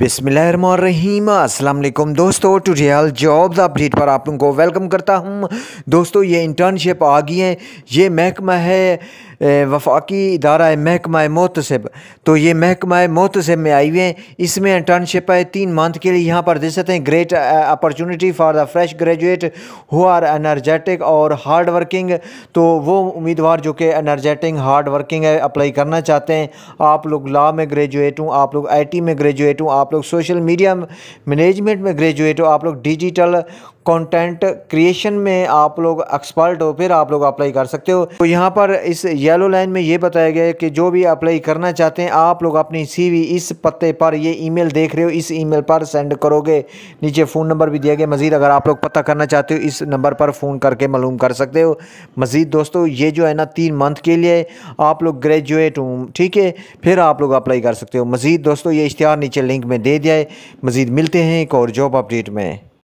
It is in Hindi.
बिसमीम अल्लाम दोस्तों टूटोरियल जॉब्स अपडेट पर आप लोगों को वेलकम करता हूं दोस्तों ये इंटर्नशिप आ गई है ये महकमा है वफाकी इदारा है महकमा मोतसब तो ये महकमा मोतसब में आई हुए हैं इसमें इंटर्नशिप है तीन मंथ के लिए यहाँ पर दे सकते हैं great opportunity for the fresh graduate who are energetic और हार्ड वर्किंग तो वो उम्मीदवार जो कि एनर्जेटिक हार्ड वर्किंग है अप्लाई करना चाहते हैं आप लोग लॉ में ग्रेजुएट हूँ आप लोग टी में ग्रेजुएट हूँ आप लोग सोशल मीडिया मैनेजमेंट में ग्रेजुएट हो आप लोग डिजिटल कंटेंट क्रिएशन में आप लोग एक्सपर्ट हो फिर आप लोग अप्लाई कर सकते हो तो यहाँ पर इस ये येलो लाइन में ये बताया गया है कि जो भी अप्लाई करना चाहते हैं आप लोग अपनी सीवी इस पते पर ये ईमेल देख रहे हो इस ईमेल पर सेंड करोगे नीचे फ़ोन नंबर भी दिया गया मज़ीद अगर आप लोग पता करना चाहते हो इस नंबर पर फ़ोन करके मालूम कर सकते हो मज़ीद दोस्तों ये जो है ना तीन मंथ के लिए आप लोग ग्रेजुएट हूँ ठीक है फिर आप लोग अप्लाई कर सकते हो मज़ीद दोस्तों ये इश्तहार नीचे लिंक में दे दिया है मज़ीद मिलते हैं एक और जॉब अपडेट में